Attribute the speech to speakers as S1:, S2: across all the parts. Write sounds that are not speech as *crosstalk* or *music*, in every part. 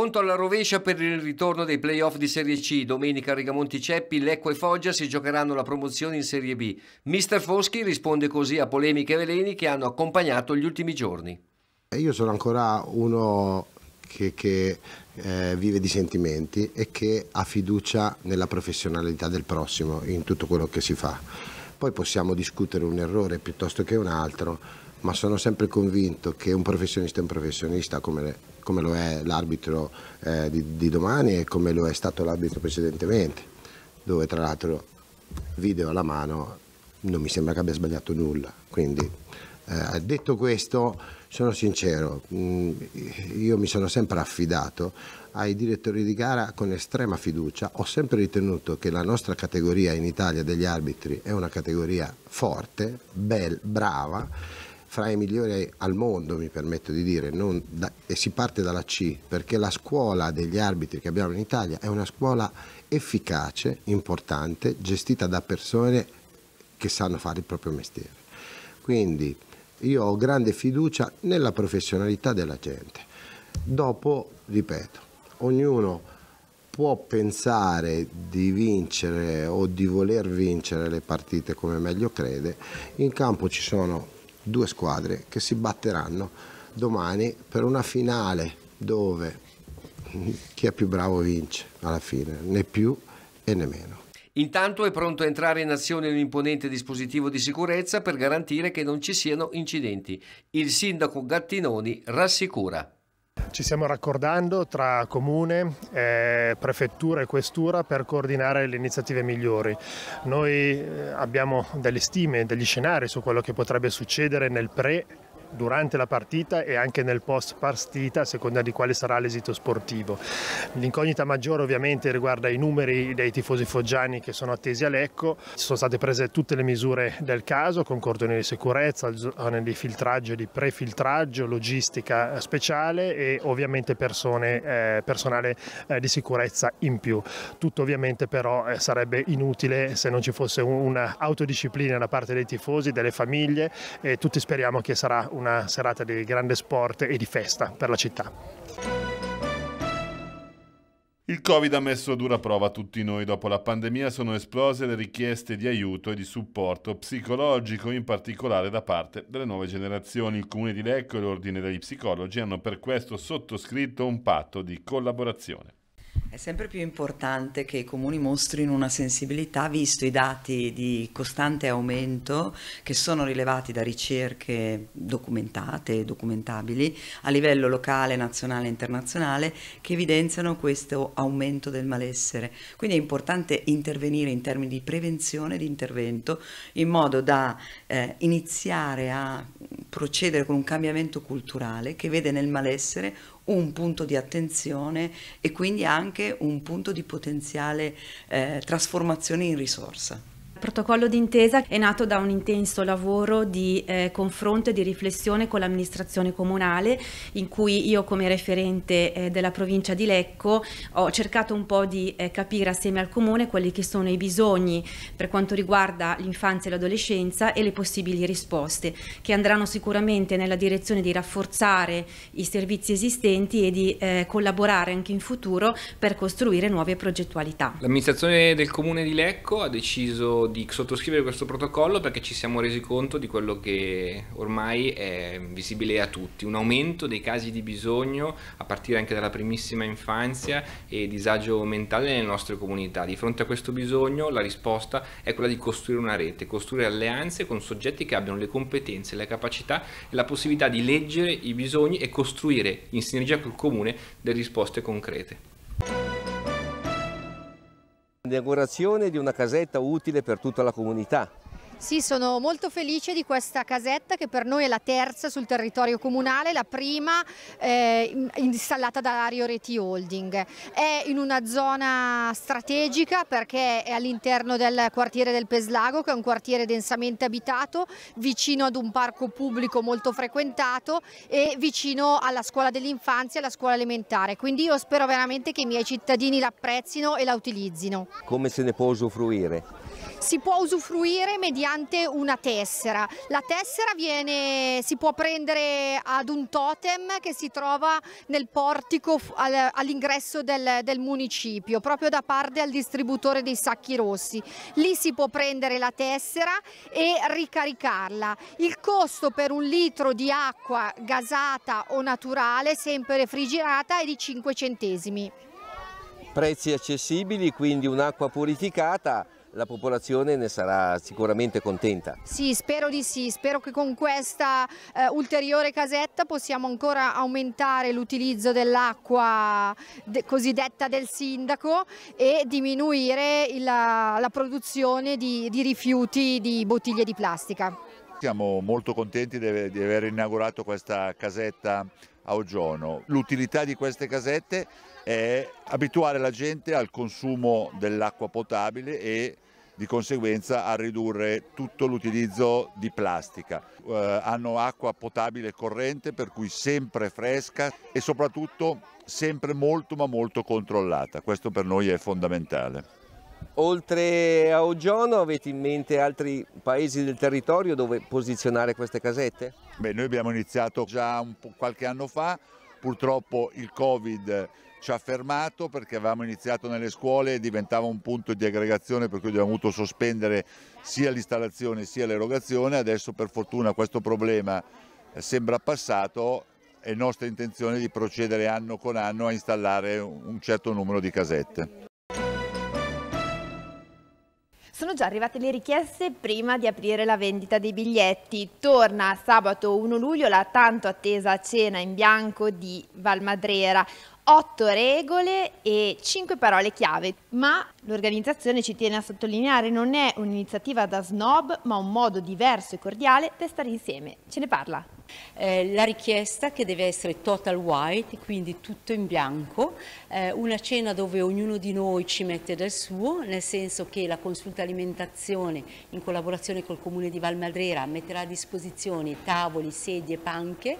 S1: Conto alla rovescia per il ritorno dei playoff di Serie C. Domenica Rigamonti Ceppi, Lecco e Foggia si giocheranno la promozione in Serie B. Mister Foschi risponde così a polemiche e veleni che hanno accompagnato gli ultimi giorni.
S2: Io sono ancora uno che, che eh, vive di sentimenti e che ha fiducia nella professionalità del prossimo in tutto quello che si fa. Poi possiamo discutere un errore piuttosto che un altro, ma sono sempre convinto che un professionista è un professionista come, come lo è l'arbitro eh, di, di domani e come lo è stato l'arbitro precedentemente, dove tra l'altro video alla mano non mi sembra che abbia sbagliato nulla. Quindi eh, detto questo, sono sincero, mh, mm, io mi sono sempre affidato ai direttori di gara con estrema fiducia, ho sempre ritenuto che la nostra categoria in Italia degli arbitri è una categoria forte, bel, brava fra i migliori al mondo, mi permetto di dire, da, e si parte dalla C, perché la scuola degli arbitri che abbiamo in Italia è una scuola efficace, importante, gestita da persone che sanno fare il proprio mestiere. Quindi io ho grande fiducia nella professionalità della gente. Dopo, ripeto, ognuno può pensare di vincere o di voler vincere le partite come meglio crede, in campo ci sono due squadre che si batteranno domani per una finale dove chi è più bravo vince alla fine, né più e né meno.
S1: Intanto è pronto a entrare in azione un imponente dispositivo di sicurezza per garantire che non ci siano incidenti. Il sindaco Gattinoni rassicura.
S3: Ci stiamo raccordando tra comune, eh, prefettura e questura per coordinare le iniziative migliori. Noi eh, abbiamo delle stime, degli scenari su quello che potrebbe succedere nel pre durante la partita e anche nel post partita a seconda di quale sarà l'esito sportivo. L'incognita maggiore ovviamente riguarda i numeri dei tifosi foggiani che sono attesi a Lecco, sono state prese tutte le misure del caso con cordoni di sicurezza, zone di filtraggio e di prefiltraggio, logistica speciale e ovviamente persone, eh, personale eh, di sicurezza in più. Tutto ovviamente però eh, sarebbe inutile se non ci fosse un'autodisciplina da parte dei tifosi, delle famiglie e tutti speriamo che sarà un una serata di grande sport e di festa per la città.
S4: Il Covid ha messo a dura prova a tutti noi. Dopo la pandemia sono esplose le richieste di aiuto e di supporto psicologico, in particolare da parte delle nuove generazioni. Il Comune di Lecco e l'Ordine degli Psicologi hanno per questo sottoscritto un patto di collaborazione.
S5: È sempre più importante che i comuni mostrino una sensibilità, visto i dati di costante aumento che sono rilevati da ricerche documentate e documentabili a livello locale, nazionale e internazionale, che evidenziano questo aumento del malessere. Quindi è importante intervenire in termini di prevenzione di intervento, in modo da eh, iniziare a procedere con un cambiamento culturale che vede nel malessere un punto di attenzione e quindi anche un punto di potenziale eh, trasformazione in risorsa protocollo d'intesa è nato da un intenso lavoro di eh, confronto e di riflessione con l'amministrazione comunale in cui io come referente eh, della provincia di Lecco ho cercato un po' di eh, capire assieme al comune quelli che sono i bisogni per quanto riguarda l'infanzia e l'adolescenza e le possibili risposte che andranno sicuramente nella direzione di rafforzare i servizi esistenti e di eh, collaborare anche in futuro per costruire nuove progettualità.
S1: L'amministrazione del comune di Lecco ha deciso di sottoscrivere questo protocollo perché ci siamo resi conto di quello che ormai è visibile a tutti, un aumento dei casi di bisogno a partire anche dalla primissima infanzia e disagio mentale nelle nostre comunità. Di fronte a questo bisogno la risposta è quella di costruire una rete, costruire alleanze con soggetti che abbiano le competenze, le capacità e la possibilità di leggere i bisogni e costruire in sinergia col comune delle risposte concrete l'inaugurazione di una casetta utile per tutta la comunità
S6: sì, sono molto felice di questa casetta che per noi è la terza sul territorio comunale, la prima eh, installata da Arioreti Holding. È in una zona strategica perché è all'interno del quartiere del Peslago, che è un quartiere densamente abitato, vicino ad un parco pubblico molto frequentato e vicino alla scuola dell'infanzia e alla scuola elementare. Quindi io spero veramente che i miei cittadini l'apprezzino e la utilizzino.
S1: Come se ne può usufruire?
S6: si può usufruire mediante una tessera. La tessera viene, si può prendere ad un totem che si trova nel portico all'ingresso del, del, municipio, proprio da parte al distributore dei sacchi rossi. Lì si può prendere la tessera e ricaricarla. Il costo per un litro di acqua gasata o naturale, sempre refrigerata, è di 5 centesimi.
S1: Prezzi accessibili, quindi un'acqua purificata la popolazione ne sarà sicuramente contenta.
S6: Sì, spero di sì, spero che con questa eh, ulteriore casetta possiamo ancora aumentare l'utilizzo dell'acqua de cosiddetta del sindaco e diminuire il, la, la, produzione di, di rifiuti di bottiglie di plastica.
S4: Siamo molto contenti di aver inaugurato questa casetta a Ogiono. L'utilità di queste casette è abituare la gente al consumo dell'acqua potabile e di conseguenza a ridurre tutto l'utilizzo di plastica. Eh, hanno acqua potabile corrente per cui sempre fresca e soprattutto sempre molto ma molto controllata. Questo per noi è fondamentale.
S1: Oltre a Ogiono avete
S4: in mente altri paesi del territorio dove posizionare queste casette? Beh, noi abbiamo iniziato già qualche anno fa, purtroppo il Covid ci ha fermato perché avevamo iniziato nelle scuole e diventava un punto di aggregazione per cui abbiamo dovuto sospendere sia l'installazione sia l'erogazione, adesso per fortuna questo problema eh, sembra passato e nostra intenzione di procedere anno con anno a installare un certo numero di casette
S6: sono già arrivate le richieste prima di aprire la vendita dei biglietti. Torna sabato 1 luglio la tanto attesa cena in bianco di Valmadrera. Otto regole e cinque parole chiave, ma l'organizzazione ci tiene a sottolineare non è un'iniziativa da snob, ma un modo diverso e cordiale per stare insieme. Ce ne parla
S5: eh, la richiesta che deve essere total white, quindi tutto in bianco, eh, una cena dove ognuno di noi ci mette del suo, nel senso che la consulta alimentazione in collaborazione col comune di Valmadrera metterà a disposizione tavoli, sedie, panche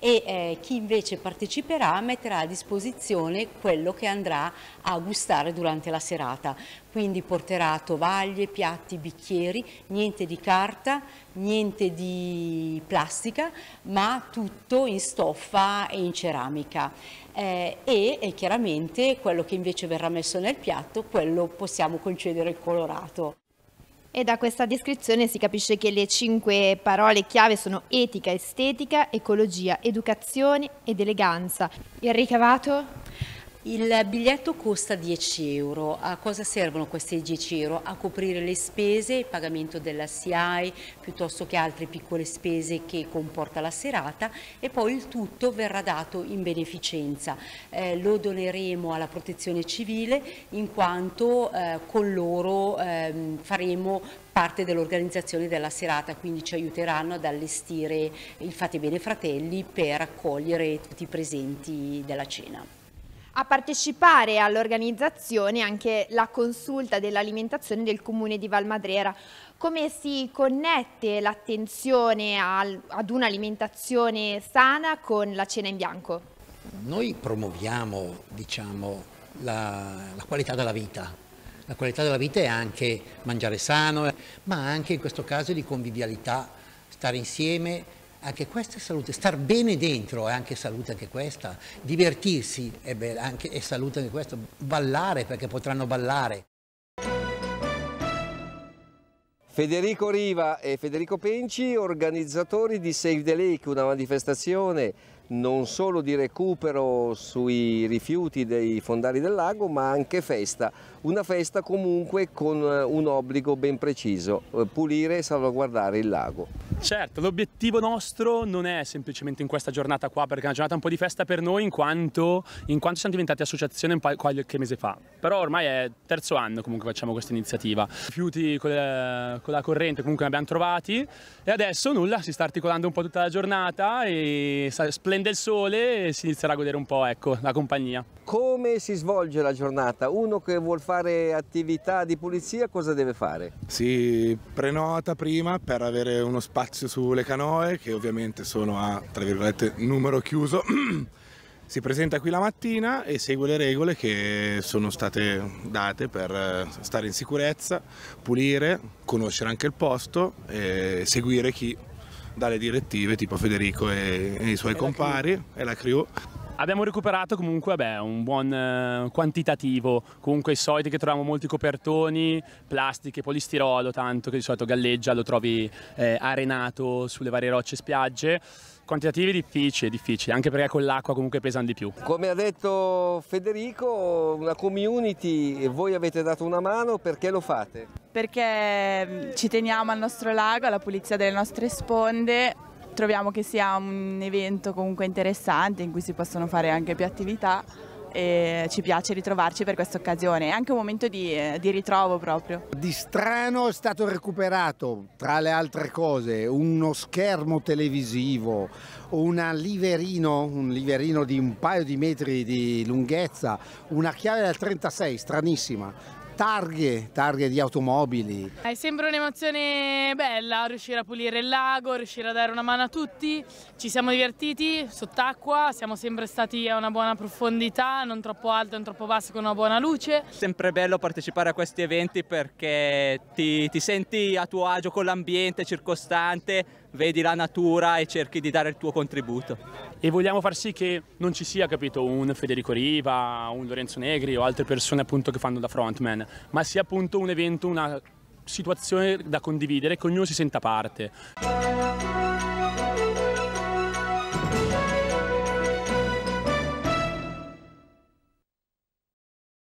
S5: e eh, chi invece parteciperà metterà a disposizione quello che andrà a gustare durante la serata. Quindi porterà tovaglie, piatti, bicchieri, niente di carta, niente di plastica, ma tutto in stoffa e in ceramica. Eh, e, e eh, chiaramente quello che invece verrà messo nel piatto, quello possiamo concedere il colorato.
S6: E da questa descrizione si capisce che le cinque parole chiave sono etica, estetica, ecologia, educazione ed eleganza. Il ricavato? Il
S5: biglietto costa 10 euro, a cosa servono questi 10 euro? A coprire le spese, il pagamento della SIAE piuttosto che altre piccole spese che comporta la serata e poi il tutto verrà dato in beneficenza. Eh, lo doneremo alla protezione civile in quanto eh, con loro eh, faremo parte dell'organizzazione della serata, quindi ci aiuteranno ad allestire il Fate Bene Fratelli per accogliere tutti i presenti della cena.
S6: A partecipare all'organizzazione anche la consulta dell'alimentazione del comune di Valmadrera. Come si connette l'attenzione ad un'alimentazione sana con la cena in bianco?
S2: Noi promuoviamo diciamo, la, la qualità della vita, la qualità della vita è anche mangiare sano, ma anche in questo caso di convivialità, stare insieme, anche questa è salute, star bene dentro è anche salute anche questa, divertirsi è, be- anche, è salute anche questa, ballare perché potranno ballare.
S1: Federico Riva e Federico Penci, organizzatori di Save the Lake, una manifestazione non solo di recupero sui rifiuti dei fondali del lago ma anche festa, una festa comunque con eh, un obbligo ben preciso, eh, pulire e salvaguardare il lago.
S3: Certo, l'obiettivo nostro non è semplicemente in questa giornata qua perché è una giornata un po' di festa per noi in quanto, in quanto siamo diventati associazione qualche mese fa, però ormai è terzo anno comunque facciamo questa iniziativa, i rifiuti con la, eh, con la corrente comunque ne abbiamo trovati e adesso nulla, si sta articolando un po' tutta la giornata e sta splendendo prende il sole e si inizierà a godere un po' ecco, la compagnia. Come si
S1: svolge la giornata? Uno che vuole fare attività di pulizia cosa deve fare?
S3: Si prenota prima per avere uno spazio sulle canoe che ovviamente sono a tra virgolette numero chiuso. *clears throat* si presenta qui la mattina e segue le regole che sono state date per eh, stare in sicurezza, pulire, conoscere anche il posto e seguire chi dalle direttive tipo Federico e, e i suoi e compari la e la crew Abbiamo recuperato comunque beh, un buon eh, quantitativo, comunque i soliti che troviamo molti copertoni, plastiche, polistirolo, tanto che di solito galleggia, lo trovi eh, arenato sulle varie rocce e spiagge. Quantitativi difficili, difficili, anche perché con l'acqua comunque pesano di più.
S1: Come ha detto Federico, una community, voi avete dato una mano, perché lo fate?
S5: Perché mm, ci teniamo al nostro lago, alla pulizia delle nostre sponde, troviamo che sia un evento comunque interessante in cui si possono fare anche più attività e ci piace ritrovarci per questa occasione, è anche un momento di, eh, di, ritrovo proprio.
S2: Di strano è stato recuperato, tra le altre cose, uno schermo televisivo, un liverino, un liverino di un paio di metri di lunghezza, una chiave del 36, stranissima, targhe, targhe di automobili.
S3: È eh, sempre un'emozione bella riuscire a pulire il lago, riuscire a dare una mano a tutti, ci siamo divertiti sott'acqua, siamo sempre stati a una buona profondità, non troppo alta, non troppo bassa, con una buona luce.
S5: Sempre bello partecipare a questi eventi perché ti, ti senti
S3: a tuo agio con l'ambiente circostante, vedi la natura e cerchi di dare il tuo contributo. E vogliamo far sì che non ci sia, capito, un Federico Riva, un Lorenzo Negri o altre persone appunto che fanno da frontman, ma sia appunto un evento, una situazione da condividere, che ognuno si senta parte.